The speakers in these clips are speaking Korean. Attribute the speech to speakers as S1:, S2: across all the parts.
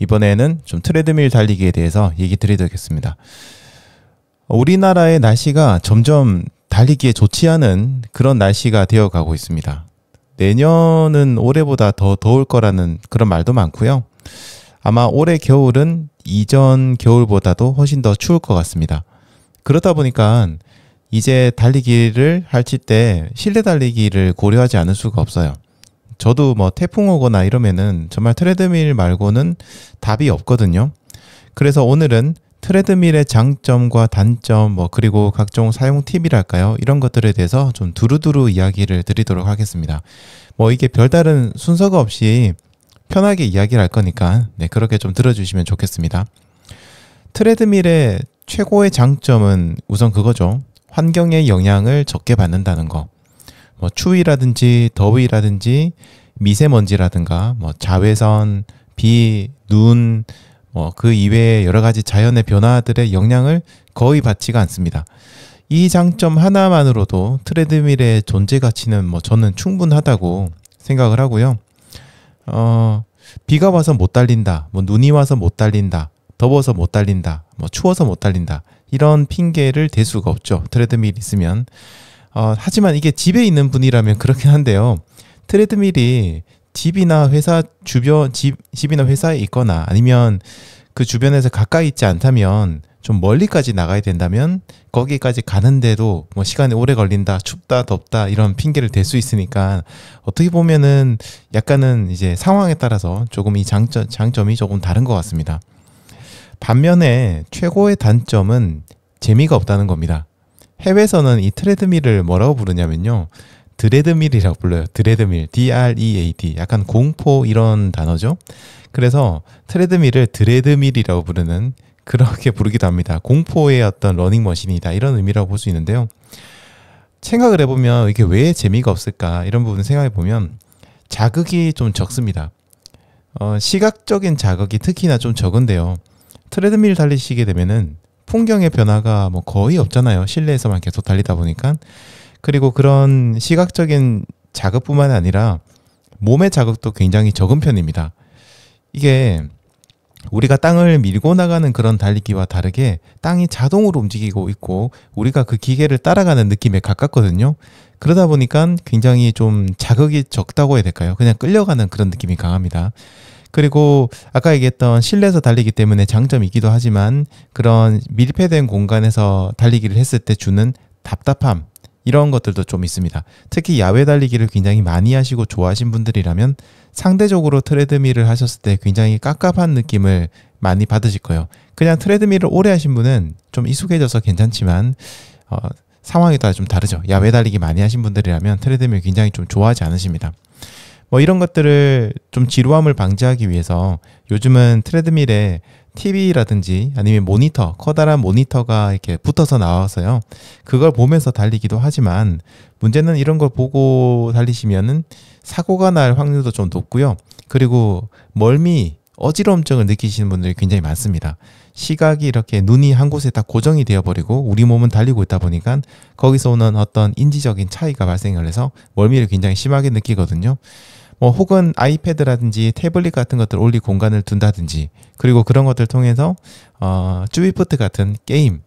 S1: 이번에는 좀 트레드밀 달리기에 대해서 얘기 드리겠습니다. 우리나라의 날씨가 점점 달리기에 좋지 않은 그런 날씨가 되어 가고 있습니다. 내년은 올해보다 더 더울 거라는 그런 말도 많고요. 아마 올해 겨울은 이전 겨울보다도 훨씬 더 추울 것 같습니다. 그렇다 보니까 이제 달리기를 할 때 실내 달리기를 고려하지 않을 수가 없어요. 저도 뭐 태풍 오거나 이러면은 정말 트레드밀 말고는 답이 없거든요. 그래서 오늘은 트레드밀의 장점과 단점, 뭐 그리고 각종 사용 팁이랄까요? 이런 것들에 대해서 좀 두루두루 이야기를 드리도록 하겠습니다. 뭐 이게 별다른 순서가 없이 편하게 이야기를 할 거니까 네, 그렇게 좀 들어주시면 좋겠습니다. 트레드밀의 최고의 장점은 우선 그거죠. 환경의 영향을 적게 받는다는 거. 뭐 추위라든지 더위라든지 미세먼지라든가 뭐 자외선, 비, 눈, 뭐그이외에 여러 가지 자연의 변화들의 영향을 거의 받지가 않습니다. 이 장점 하나만으로도 트레드밀의 존재 가치는 뭐 저는 충분하다고 생각을 하고요. 어, 비가 와서 못 달린다, 뭐 눈이 와서 못 달린다, 더워서 못 달린다, 뭐 추워서 못 달린다 이런 핑계를 댈 수가 없죠. 트레드밀 있으면 어, 하지만 이게 집에 있는 분이라면 그렇긴 한데요. 트레드밀이 집이나 회사 주변 집 집이나 회사에 있거나 아니면 그 주변에서 가까이 있지 않다면 좀 멀리까지 나가야 된다면 거기까지 가는데도 뭐 시간이 오래 걸린다, 춥다, 덥다 이런 핑계를 댈 수 있으니까 어떻게 보면은 약간은 이제 상황에 따라서 조금 이 장점, 장점이 조금 다른 것 같습니다. 반면에 최고의 단점은 재미가 없다는 겁니다. 해외에서는 이 트레드밀을 뭐라고 부르냐면요. 드레드밀이라고 불러요. 드레드밀, D-R-E-A-D. E 약간 공포 이런 단어죠. 그래서 트레드밀을 드레드밀이라고 부르는 그렇게 부르기도 합니다. 공포의 어떤 러닝머신이다. 이런 의미라고 볼 수 있는데요. 생각을 해보면 이게 왜 재미가 없을까 이런 부분 을 생각해보면 자극이 좀 적습니다. 어, 시각적인 자극이 특히나 좀 적은데요. 트레드밀 달리시게 되면은 풍경의 변화가 뭐 거의 없잖아요. 실내에서만 계속 달리다 보니까. 그리고 그런 시각적인 자극뿐만 아니라 몸의 자극도 굉장히 적은 편입니다. 이게 우리가 땅을 밀고 나가는 그런 달리기와 다르게 땅이 자동으로 움직이고 있고 우리가 그 기계를 따라가는 느낌에 가깝거든요. 그러다 보니까 굉장히 좀 자극이 적다고 해야 될까요? 그냥 끌려가는 그런 느낌이 강합니다. 그리고 아까 얘기했던 실내에서 달리기 때문에 장점이기도 하지만 그런 밀폐된 공간에서 달리기를 했을 때 주는 답답함 이런 것들도 좀 있습니다. 특히 야외 달리기를 굉장히 많이 하시고 좋아하신 분들이라면 상대적으로 트레드밀을 하셨을 때 굉장히 깝깝한 느낌을 많이 받으실 거예요. 그냥 트레드밀을 오래 하신 분은 좀 익숙해져서 괜찮지만 어, 상황에 따라 좀 다르죠. 야외 달리기 많이 하신 분들이라면 트레드밀 굉장히 좀 좋아하지 않으십니다. 뭐 이런 것들을 좀 지루함을 방지하기 위해서 요즘은 트레드밀에 TV라든지 아니면 모니터, 커다란 모니터가 이렇게 붙어서 나와서요. 그걸 보면서 달리기도 하지만 문제는 이런 걸 보고 달리시면은 사고가 날 확률도 좀 높고요. 그리고 멀미, 어지러움증을 느끼시는 분들이 굉장히 많습니다. 시각이 이렇게 눈이 한 곳에 딱 고정이 되어버리고 우리 몸은 달리고 있다 보니까 거기서 오는 어떤 인지적인 차이가 발생을 해서 멀미를 굉장히 심하게 느끼거든요. 뭐 혹은 아이패드라든지 태블릿 같은 것들 올릴 공간을 둔다든지 그리고 그런 것들 통해서 어, 쭈비프트 같은 게임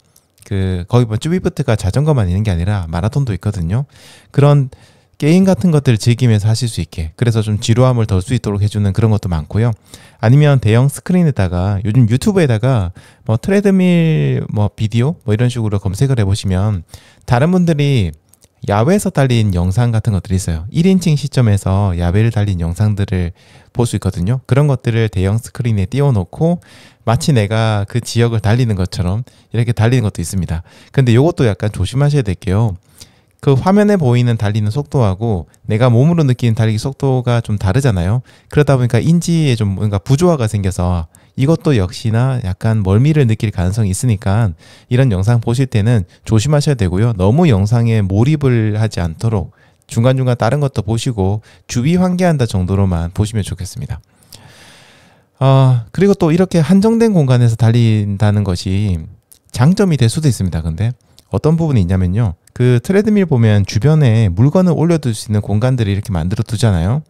S1: 그 거기 뭐 쭈비프트가 자전거만 있는 게 아니라 마라톤도 있거든요. 그런 게임 같은 것들을 즐기면서 하실 수 있게 그래서 좀 지루함을 덜 수 있도록 해주는 그런 것도 많고요 아니면 대형 스크린에다가 요즘 유튜브에다가 뭐 트레드밀 뭐 비디오 뭐 이런 식으로 검색을 해보시면 다른 분들이 야외에서 달린 영상 같은 것들이 있어요. 1인칭 시점에서 야외를 달린 영상들을 볼 수 있거든요. 그런 것들을 대형 스크린에 띄워놓고 마치 내가 그 지역을 달리는 것처럼 이렇게 달리는 것도 있습니다. 근데 이것도 약간 조심하셔야 될게요. 그 화면에 보이는 달리는 속도하고 내가 몸으로 느끼는 달리기 속도가 좀 다르잖아요. 그러다 보니까 인지에 좀 뭔가 부조화가 생겨서 이것도 역시나 약간 멀미를 느낄 가능성이 있으니까 이런 영상 보실 때는 조심하셔야 되고요. 너무 영상에 몰입을 하지 않도록 중간중간 다른 것도 보시고 주위 환기한다 정도로만 보시면 좋겠습니다. 어, 그리고 또 이렇게 한정된 공간에서 달린다는 것이 장점이 될 수도 있습니다. 근데 어떤 부분이 있냐면요. 그 트레드밀 보면 주변에 물건을 올려둘 수 있는 공간들을 이렇게 만들어 두잖아요.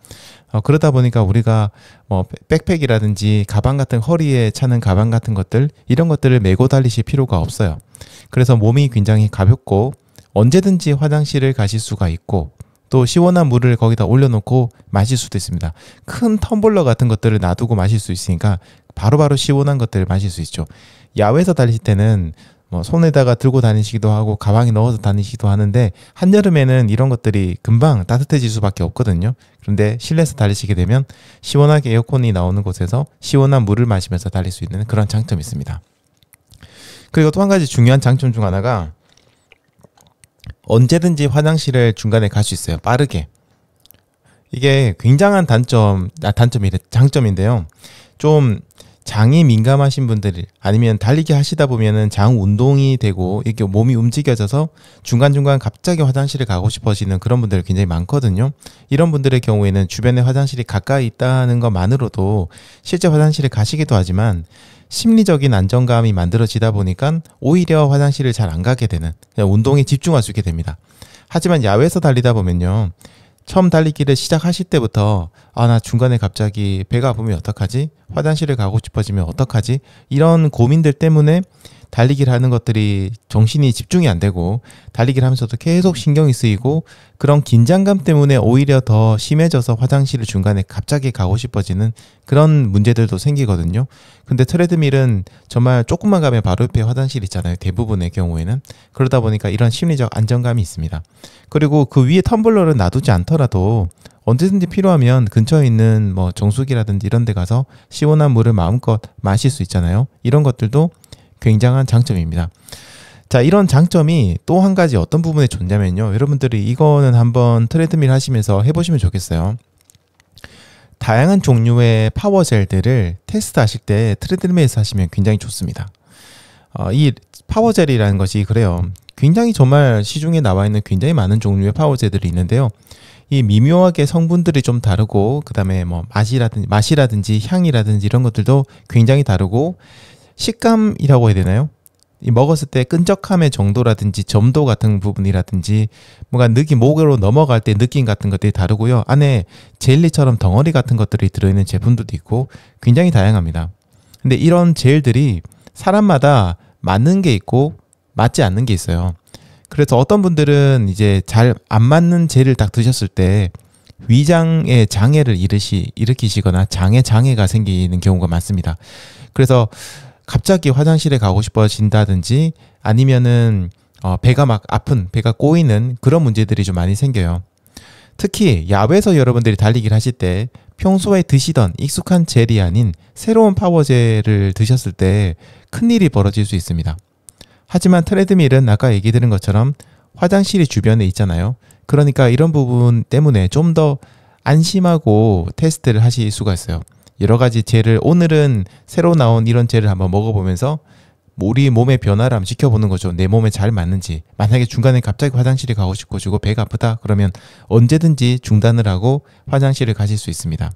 S1: 어, 그러다 보니까 우리가 뭐 백팩이라든지 가방 같은 허리에 차는 가방 같은 것들 이런 것들을 메고 달리실 필요가 없어요. 그래서 몸이 굉장히 가볍고 언제든지 화장실을 가실 수가 있고 또 시원한 물을 거기다 올려놓고 마실 수도 있습니다. 큰 텀블러 같은 것들을 놔두고 마실 수 있으니까 바로바로 바로 시원한 것들을 마실 수 있죠. 야외에서 달릴 때는 뭐 손에다가 들고 다니시기도 하고 가방에 넣어서 다니시기도 하는데 한여름에는 이런 것들이 금방 따뜻해질 수밖에 없거든요. 그런데 실내에서 달리시게 되면 시원하게 에어컨이 나오는 곳에서 시원한 물을 마시면서 달릴 수 있는 그런 장점이 있습니다. 그리고 또 한 가지 중요한 장점 중 하나가 언제든지 화장실을 중간에 갈 수 있어요. 빠르게. 이게 굉장한 단점, 아, 단점이래, 장점인데요. 좀 장이 민감하신 분들 아니면 달리기 하시다 보면은 장 운동이 되고 이렇게 몸이 움직여져서 중간중간 갑자기 화장실에 가고 싶어지는 그런 분들 굉장히 많거든요. 이런 분들의 경우에는 주변에 화장실이 가까이 있다는 것만으로도 실제 화장실에 가시기도 하지만 심리적인 안정감이 만들어지다 보니까 오히려 화장실을 잘 안 가게 되는 운동에 집중할 수 있게 됩니다. 하지만 야외에서 달리다 보면요. 처음 달리기를 시작하실 때부터 아 나 중간에 갑자기 배가 아프면 어떡하지 화장실을 가고 싶어지면 어떡하지 이런 고민들 때문에 달리기를 하는 것들이 정신이 집중이 안 되고 달리기를 하면서도 계속 신경이 쓰이고 그런 긴장감 때문에 오히려 더 심해져서 화장실을 중간에 갑자기 가고 싶어지는 그런 문제들도 생기거든요. 근데 트레드밀은 정말 조금만 가면 바로 옆에 화장실 있잖아요. 대부분의 경우에는. 그러다 보니까 이런 심리적 안정감이 있습니다. 그리고 그 위에 텀블러를 놔두지 않더라도 언제든지 필요하면 근처에 있는 뭐 정수기라든지 이런 데 가서 시원한 물을 마음껏 마실 수 있잖아요. 이런 것들도 굉장한 장점입니다. 자, 이런 장점이 또 한 가지 어떤 부분에 존재하면요. 여러분들이 이거는 한번 트레드밀 하시면서 해보시면 좋겠어요. 다양한 종류의 파워 젤들을 테스트 하실 때 트레드밀에서 하시면 굉장히 좋습니다. 어, 이 파워 젤이라는 것이 그래요. 굉장히 정말 시중에 나와 있는 굉장히 많은 종류의 파워젤들이 있는데요. 이 미묘하게 성분들이 좀 다르고 그다음에 뭐 맛이라든지 맛이라든지 향이라든지 이런 것들도 굉장히 다르고 식감이라고 해야 되나요? 먹었을 때 끈적함의 정도라든지 점도 같은 부분이라든지 뭔가 느낌 목으로 넘어갈 때 느낌 같은 것들이 다르고요. 안에 젤리처럼 덩어리 같은 것들이 들어있는 제품들도 있고 굉장히 다양합니다. 근데 이런 젤들이 사람마다 맞는 게 있고 맞지 않는 게 있어요. 그래서 어떤 분들은 이제 잘 안 맞는 젤을 딱 드셨을 때 위장에 장애를 일으시, 일으키시거나 장애 장애가 생기는 경우가 많습니다. 그래서 갑자기 화장실에 가고 싶어진다든지 아니면은 어, 배가 막 아픈, 배가 꼬이는 그런 문제들이 좀 많이 생겨요. 특히 야외에서 여러분들이 달리기를 하실 때 평소에 드시던 익숙한 젤이 아닌 새로운 파워젤을 드셨을 때 큰일이 벌어질 수 있습니다. 하지만 트레드밀은 아까 얘기 드린 것처럼 화장실이 주변에 있잖아요. 그러니까 이런 부분 때문에 좀 더 안심하고 테스트를 하실 수가 있어요. 여러 가지 젤을 오늘은 새로 나온 이런 젤을 한번 먹어보면서 우리 몸의 변화를 한번 지켜보는 거죠. 내 몸에 잘 맞는지. 만약에 중간에 갑자기 화장실에 가고 싶어지고 배가 아프다 그러면 언제든지 중단을 하고 화장실을 가실 수 있습니다.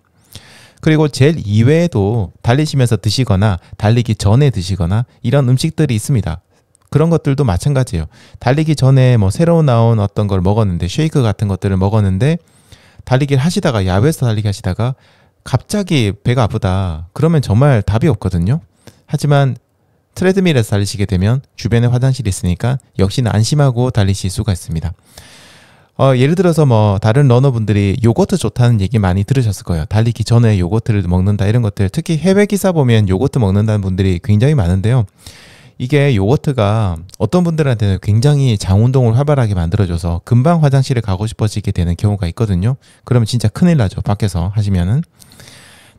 S1: 그리고 젤 이외에도 달리시면서 드시거나 달리기 전에 드시거나 이런 음식들이 있습니다. 그런 것들도 마찬가지예요. 달리기 전에 뭐 새로 나온 어떤 걸 먹었는데 쉐이크 같은 것들을 먹었는데 달리기를 하시다가 야외에서 달리기 하시다가 갑자기 배가 아프다. 그러면 정말 답이 없거든요. 하지만 트레드밀에서 달리시게 되면 주변에 화장실이 있으니까 역시나 안심하고 달리실 수가 있습니다. 어, 예를 들어서 뭐 다른 러너분들이 요거트 좋다는 얘기 많이 들으셨을 거예요. 달리기 전에 요거트를 먹는다 이런 것들 특히 해외 기사 보면 요거트 먹는다는 분들이 굉장히 많은데요. 이게 요거트가 어떤 분들한테는 굉장히 장 운동을 활발하게 만들어줘서 금방 화장실에 가고 싶어지게 되는 경우가 있거든요. 그러면 진짜 큰일 나죠. 밖에서 하시면은.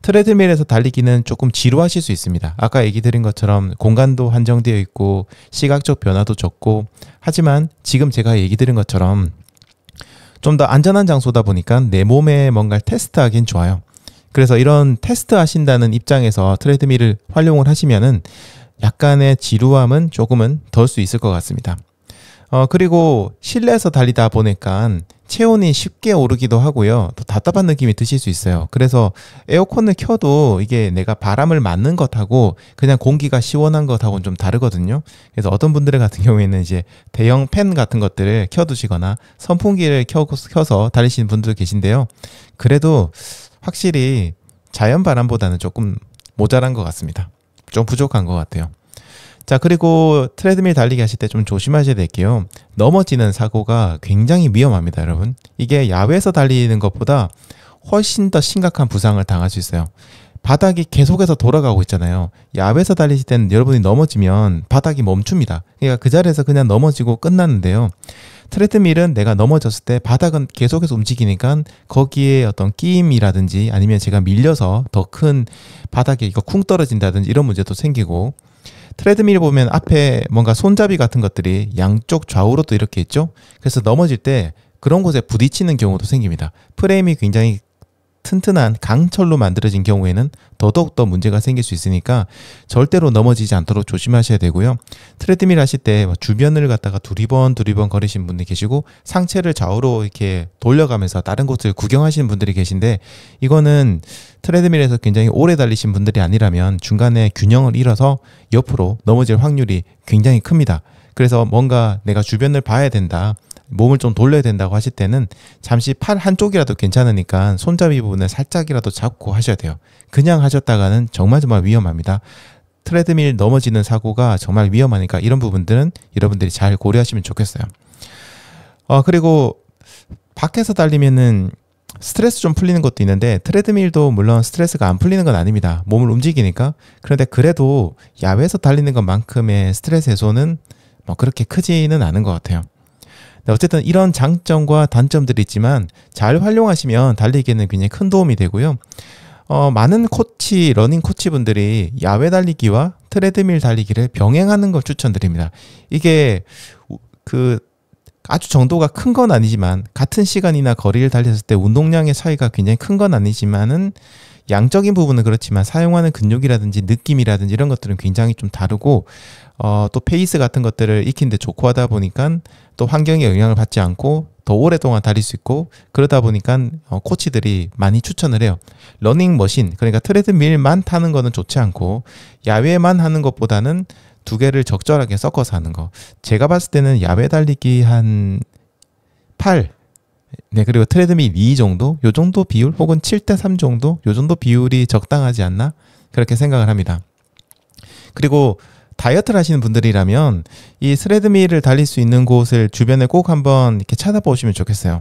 S1: 트레드밀에서 달리기는 조금 지루하실 수 있습니다. 아까 얘기 드린 것처럼 공간도 한정되어 있고 시각적 변화도 적고 하지만 지금 제가 얘기 드린 것처럼 좀 더 안전한 장소다 보니까 내 몸에 뭔가를 테스트하긴 좋아요. 그래서 이런 테스트 하신다는 입장에서 트레드밀을 활용을 하시면은 약간의 지루함은 조금은 덜 수 있을 것 같습니다. 어, 그리고 실내에서 달리다 보니까 체온이 쉽게 오르기도 하고요. 또 답답한 느낌이 드실 수 있어요. 그래서 에어컨을 켜도 이게 내가 바람을 맞는 것하고 그냥 공기가 시원한 것하고는 좀 다르거든요. 그래서 어떤 분들 같은 경우에는 이제 대형 팬 같은 것들을 켜두시거나 선풍기를 켜, 켜서 달리시는 분들 계신데요. 그래도 확실히 자연 바람보다는 조금 모자란 것 같습니다. 좀 부족한 것 같아요. 자, 그리고 트레드밀 달리기 하실 때 좀 조심하셔야 될게요. 넘어지는 사고가 굉장히 위험합니다, 여러분. 이게 야외에서 달리는 것보다 훨씬 더 심각한 부상을 당할 수 있어요. 바닥이 계속해서 돌아가고 있잖아요. 야외에서 달리실 때는 여러분이 넘어지면 바닥이 멈춥니다. 그러니까 그 자리에서 그냥 넘어지고 끝났는데요. 트레드밀은 내가 넘어졌을 때 바닥은 계속해서 움직이니까 거기에 어떤 끼임이라든지 아니면 제가 밀려서 더 큰 바닥에 이거 쿵 떨어진다든지 이런 문제도 생기고 트레드밀 보면 앞에 뭔가 손잡이 같은 것들이 양쪽 좌우로 또 이렇게 있죠. 그래서 넘어질 때 그런 곳에 부딪히는 경우도 생깁니다. 프레임이 굉장히 튼튼한 강철로 만들어진 경우에는 더더욱더 문제가 생길 수 있으니까 절대로 넘어지지 않도록 조심하셔야 되고요. 트레드밀 하실 때 뭐 주변을 갖다가 두리번 두리번 거리신 분들 계시고 상체를 좌우로 이렇게 돌려가면서 다른 곳을 구경하시는 분들이 계신데 이거는 트레드밀에서 굉장히 오래 달리신 분들이 아니라면 중간에 균형을 잃어서 옆으로 넘어질 확률이 굉장히 큽니다. 그래서 뭔가 내가 주변을 봐야 된다. 몸을 좀 돌려야 된다고 하실 때는 잠시 팔 한쪽이라도 괜찮으니까 손잡이 부분을 살짝이라도 잡고 하셔야 돼요. 그냥 하셨다가는 정말 정말 위험합니다. 트레드밀 넘어지는 사고가 정말 위험하니까 이런 부분들은 여러분들이 잘 고려하시면 좋겠어요. 어, 그리고 밖에서 달리면은 스트레스 좀 풀리는 것도 있는데 트레드밀도 물론 스트레스가 안 풀리는 건 아닙니다. 몸을 움직이니까. 그런데 그래도 야외에서 달리는 것만큼의 스트레스 해소는 뭐 그렇게 크지는 않은 것 같아요. 네, 어쨌든 이런 장점과 단점들이 있지만 잘 활용하시면 달리기에는 굉장히 큰 도움이 되고요. 어, 많은 코치, 러닝 코치분들이 야외 달리기와 트레드밀 달리기를 병행하는 걸 추천드립니다. 이게 그 아주 정도가 큰 건 아니지만 같은 시간이나 거리를 달렸을 때 운동량의 차이가 굉장히 큰 건 아니지만은 양적인 부분은 그렇지만 사용하는 근육이라든지 느낌이라든지 이런 것들은 굉장히 좀 다르고 어, 또 페이스 같은 것들을 익히는데 좋고 하다 보니까 또 환경에 영향을 받지 않고 더 오랫동안 달릴 수 있고 그러다 보니까 어, 코치들이 많이 추천을 해요. 러닝 머신 그러니까 트레드밀만 타는 거는 좋지 않고 야외만 하는 것보다는 두 개를 적절하게 섞어서 하는 거. 제가 봤을 때는 야외 달리기 한 8, 네, 그리고 트레드밀 2 정도, 요 정도 비율 혹은 7대 3 정도, 요 정도 비율이 적당하지 않나 그렇게 생각을 합니다. 그리고 다이어트를 하시는 분들이라면 이 스레드밀을 달릴 수 있는 곳을 주변에 꼭 한번 이렇게 찾아보시면 좋겠어요.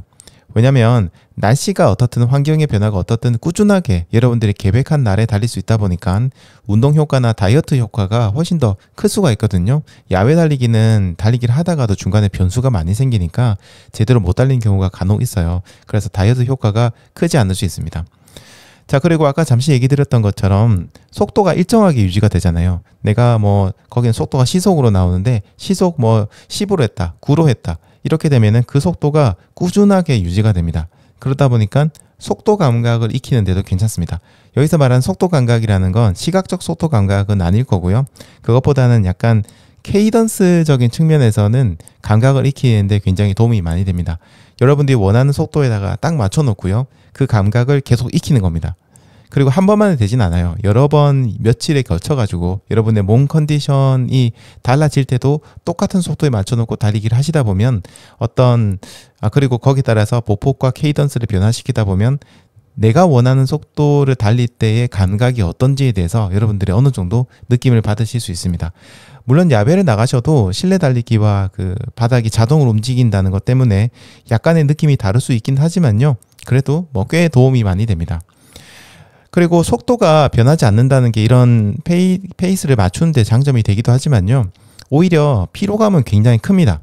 S1: 왜냐면 날씨가 어떻든 환경의 변화가 어떻든 꾸준하게 여러분들이 계획한 날에 달릴 수 있다 보니까 운동 효과나 다이어트 효과가 훨씬 더 클 수가 있거든요. 야외 달리기는 달리기를 하다가도 중간에 변수가 많이 생기니까 제대로 못 달린 경우가 간혹 있어요. 그래서 다이어트 효과가 크지 않을 수 있습니다. 자, 그리고 아까 잠시 얘기 드렸던 것처럼 속도가 일정하게 유지가 되잖아요. 내가 뭐, 거기는 속도가 시속으로 나오는데 시속 뭐 10으로 했다, 9로 했다. 이렇게 되면은 그 속도가 꾸준하게 유지가 됩니다. 그러다 보니까 속도 감각을 익히는데도 괜찮습니다. 여기서 말한 속도 감각이라는 건 시각적 속도 감각은 아닐 거고요. 그것보다는 약간 케이던스적인 측면에서는 감각을 익히는데 굉장히 도움이 많이 됩니다. 여러분들이 원하는 속도에다가 딱 맞춰 놓고요. 그 감각을 계속 익히는 겁니다. 그리고 한 번만에 되진 않아요. 여러 번 며칠에 걸쳐 가지고 여러분의 몸 컨디션이 달라질 때도 똑같은 속도에 맞춰 놓고 달리기를 하시다 보면 어떤 아 그리고 거기에 따라서 보폭과 케이던스를 변화시키다 보면 내가 원하는 속도를 달릴 때의 감각이 어떤지에 대해서 여러분들이 어느 정도 느낌을 받으실 수 있습니다. 물론 야외를 나가셔도 실내 달리기와 그 바닥이 자동으로 움직인다는 것 때문에 약간의 느낌이 다를 수 있긴 하지만요. 그래도 뭐 꽤 도움이 많이 됩니다. 그리고 속도가 변하지 않는다는 게 이런 페이, 페이스를 맞추는데 장점이 되기도 하지만요. 오히려 피로감은 굉장히 큽니다.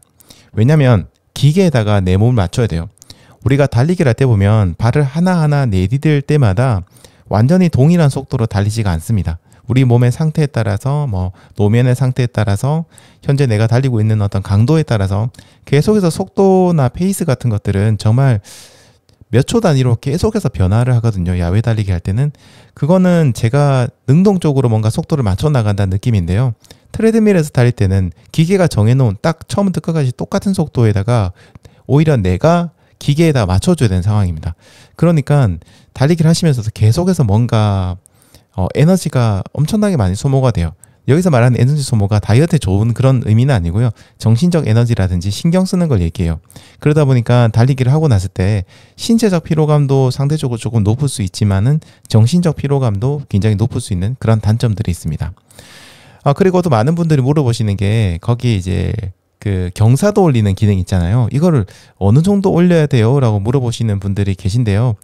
S1: 왜냐면 기계에다가 내 몸을 맞춰야 돼요. 우리가 달리기를 할 때 보면 발을 하나하나 내디딜 때마다 완전히 동일한 속도로 달리지가 않습니다. 우리 몸의 상태에 따라서 뭐 노면의 상태에 따라서 현재 내가 달리고 있는 어떤 강도에 따라서 계속해서 속도나 페이스 같은 것들은 정말 몇초 단위로 계속해서 변화를 하거든요. 야외 달리기 할 때는 그거는 제가 능동적으로 뭔가 속도를 맞춰 나간다는 느낌인데요. 트레드밀에서 달릴 때는 기계가 정해놓은 딱 처음부터 끝까지 똑같은 속도에다가 오히려 내가 기계에다 맞춰줘야 되는 상황입니다. 그러니까 달리기를 하시면서 계속해서 뭔가 어, 에너지가 엄청나게 많이 소모가 돼요. 여기서 말하는 에너지 소모가 다이어트에 좋은 그런 의미는 아니고요. 정신적 에너지라든지 신경 쓰는 걸 얘기해요. 그러다 보니까 달리기를 하고 났을 때 신체적 피로감도 상대적으로 조금 높을 수 있지만은 정신적 피로감도 굉장히 높을 수 있는 그런 단점들이 있습니다. 아, 그리고 또 많은 분들이 물어보시는 게 거기에 이제 그 경사도 올리는 기능 있잖아요. 이거를 어느 정도 올려야 돼요? 라고 물어보시는 분들이 계신데요.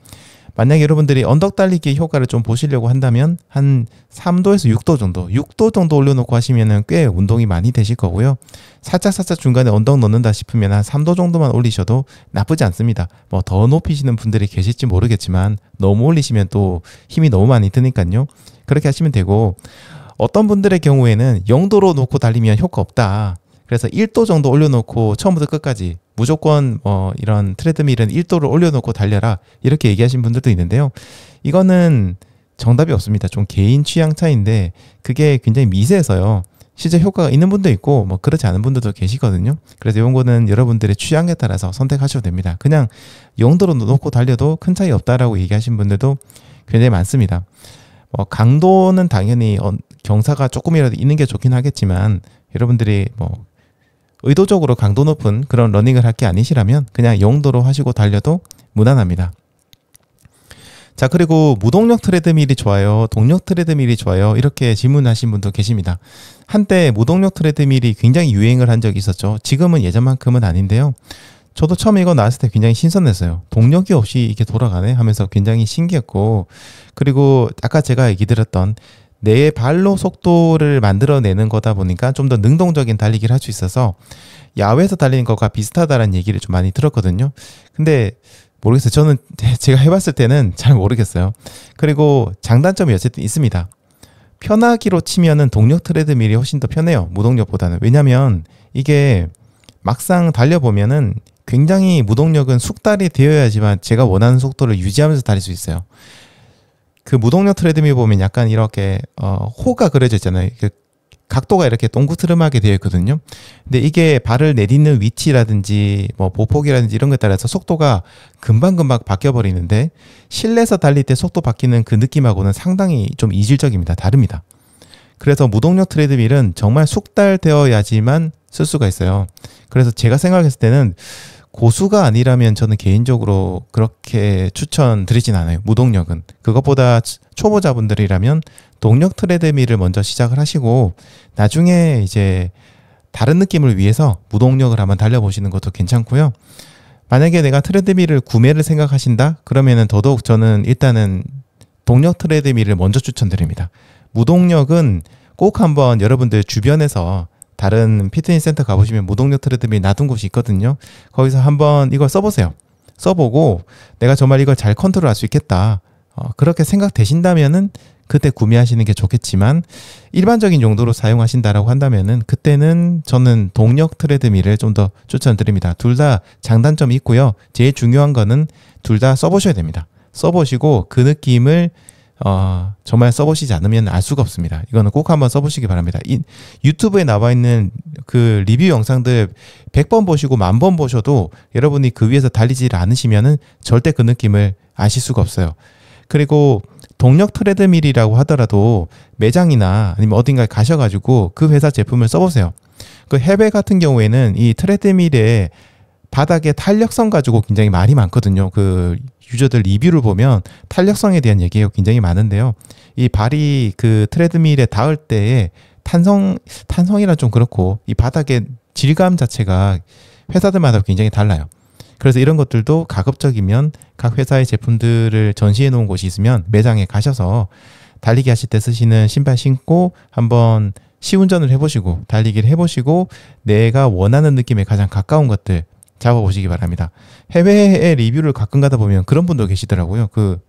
S1: 만약에 여러분들이 언덕 달리기 효과를 좀 보시려고 한다면 한 3도에서 6도 정도, 6도 정도 올려놓고 하시면은 꽤 운동이 많이 되실 거고요. 살짝 살짝 중간에 언덕 넣는다 싶으면 한 3도 정도만 올리셔도 나쁘지 않습니다. 뭐 더 높이시는 분들이 계실지 모르겠지만 너무 올리시면 또 힘이 너무 많이 드니까요. 그렇게 하시면 되고 어떤 분들의 경우에는 0도로 놓고 달리면 효과 없다. 그래서 1도 정도 올려놓고 처음부터 끝까지 무조건 뭐 이런 트레드밀은 1도를 올려놓고 달려라 이렇게 얘기하신 분들도 있는데요. 이거는 정답이 없습니다. 좀 개인 취향 차인데 이 그게 굉장히 미세해서요. 실제 효과가 있는 분도 있고 뭐 그렇지 않은 분들도 계시거든요. 그래서 이런 거는 여러분들의 취향에 따라서 선택하셔도 됩니다. 그냥 용도로 놓고 달려도 큰 차이 없다라고 얘기하신 분들도 굉장히 많습니다. 뭐 강도는 당연히 경사가 조금이라도 있는 게 좋긴 하겠지만 여러분들이 뭐 의도적으로 강도 높은 그런 러닝을 할 게 아니시라면 그냥 용도로 하시고 달려도 무난합니다. 자, 그리고 무동력 트레드밀이 좋아요, 동력 트레드밀이 좋아요, 이렇게 질문하신 분도 계십니다. 한때 무동력 트레드밀이 굉장히 유행을 한 적이 있었죠. 지금은 예전만큼은 아닌데요. 저도 처음 이거 나왔을 때 굉장히 신선했어요. 동력이 없이 이게 렇 돌아가네 하면서 굉장히 신기했고, 그리고 아까 제가 얘기 드렸던 내 발로 속도를 만들어내는 거다 보니까 좀 더 능동적인 달리기를 할 수 있어서 야외에서 달리는 것과 비슷하다라는 얘기를 좀 많이 들었거든요. 근데 모르겠어요. 저는 제가 해봤을 때는 잘 모르겠어요. 그리고 장단점이 어쨌든 있습니다. 편하기로 치면은 동력 트레드밀이 훨씬 더 편해요. 무동력보다는. 왜냐면 이게 막상 달려보면은 굉장히 무동력은 숙달이 되어야지만 제가 원하는 속도를 유지하면서 달릴 수 있어요. 그 무동력 트레드밀 보면 약간 이렇게 어, 호가 그려져 있잖아요. 그 각도가 이렇게 동그트름하게 되어 있거든요. 근데 이게 발을 내딛는 위치라든지 뭐 보폭이라든지 이런 것에 따라서 속도가 금방금방 바뀌어 버리는데 실내에서 달릴 때 속도 바뀌는 그 느낌하고는 상당히 좀 이질적입니다. 다릅니다. 그래서 무동력 트레드밀은 정말 숙달되어야지만 쓸 수가 있어요. 그래서 제가 생각했을 때는 고수가 아니라면 저는 개인적으로 그렇게 추천드리진 않아요. 무동력은. 그것보다 초보자분들이라면 동력 트레드밀을 먼저 시작을 하시고 나중에 이제 다른 느낌을 위해서 무동력을 한번 달려보시는 것도 괜찮고요. 만약에 내가 트레드밀을 구매를 생각하신다? 그러면은 더더욱 저는 일단은 동력 트레드밀을 먼저 추천드립니다. 무동력은 꼭 한번 여러분들 주변에서 다른 피트니스 센터 가보시면 무동력 트레드밀 놔둔 곳이 있거든요. 거기서 한번 이걸 써보세요. 써보고 내가 정말 이걸 잘 컨트롤할 수 있겠다. 어, 그렇게 생각되신다면은 그때 구매하시는 게 좋겠지만 일반적인 용도로 사용하신다라고 한다면은 그때는 저는 동력 트레드밀을 좀 더 추천드립니다. 둘 다 장단점이 있고요. 제일 중요한 거는 둘 다 써보셔야 됩니다. 써보시고 그 느낌을 어, 정말 써보시지 않으면 알 수가 없습니다. 이거는 꼭 한번 써보시기 바랍니다. 이, 유튜브에 나와 있는 그 리뷰 영상들 100번 보시고 만번 보셔도 여러분이 그 위에서 달리질 않으시면은 절대 그 느낌을 아실 수가 없어요. 그리고 동력 트레드밀이라고 하더라도 매장이나 아니면 어딘가에 가셔가지고 그 회사 제품을 써보세요. 그 해외 같은 경우에는 이 트레드밀에 바닥에 탄력성 가지고 굉장히 말이 많거든요. 그 유저들 리뷰를 보면 탄력성에 대한 얘기가 굉장히 많은데요. 이 발이 그 트레드밀에 닿을 때에 탄성 탄성이라 좀 그렇고 이 바닥의 질감 자체가 회사들마다 굉장히 달라요. 그래서 이런 것들도 가급적이면 각 회사의 제품들을 전시해 놓은 곳이 있으면 매장에 가셔서 달리기 하실 때 쓰시는 신발 신고 한번 시운전을 해보시고 달리기를 해보시고 내가 원하는 느낌에 가장 가까운 것들 잡아보시기 바랍니다. 해외의 리뷰를 가끔 가다 보면 그런 분도 계시더라고요. 그,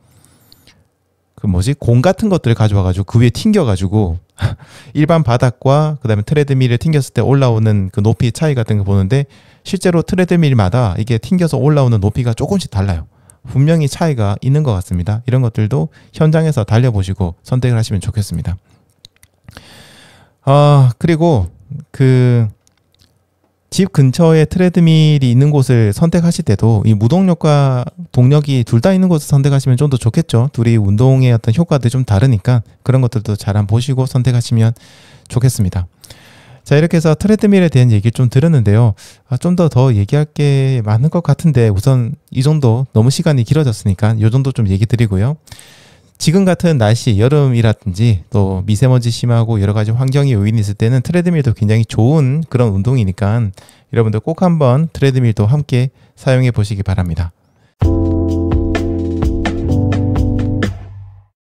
S1: 그 뭐지? 공 같은 것들을 가져와가지고 그 위에 튕겨가지고 일반 바닥과 그 다음에 트레드밀을 튕겼을 때 올라오는 그 높이 차이 같은 거 보는데 실제로 트레드밀마다 이게 튕겨서 올라오는 높이가 조금씩 달라요. 분명히 차이가 있는 것 같습니다. 이런 것들도 현장에서 달려보시고 선택을 하시면 좋겠습니다. 아, 그리고 그집 근처에 트레드밀이 있는 곳을 선택하실 때도 이 무동력과 동력이 둘 다 있는 곳을 선택하시면 좀 더 좋겠죠. 둘이 운동의 어떤 효과도 좀 다르니까 그런 것들도 잘 안 보시고 선택하시면 좋겠습니다. 자 이렇게 해서 트레드밀에 대한 얘기를 좀 드렸는데요. 아, 좀더더 더 얘기할 게 많은 것 같은데 우선 이 정도 너무 시간이 길어졌으니까 이 정도 좀 얘기 드리고요. 지금 같은 날씨, 여름이라든지 또 미세먼지 심하고 여러 가지 환경의 요인이 있을 때는 트레드밀도 굉장히 좋은 그런 운동이니까 여러분들 꼭 한번 트레드밀도 함께 사용해 보시기 바랍니다.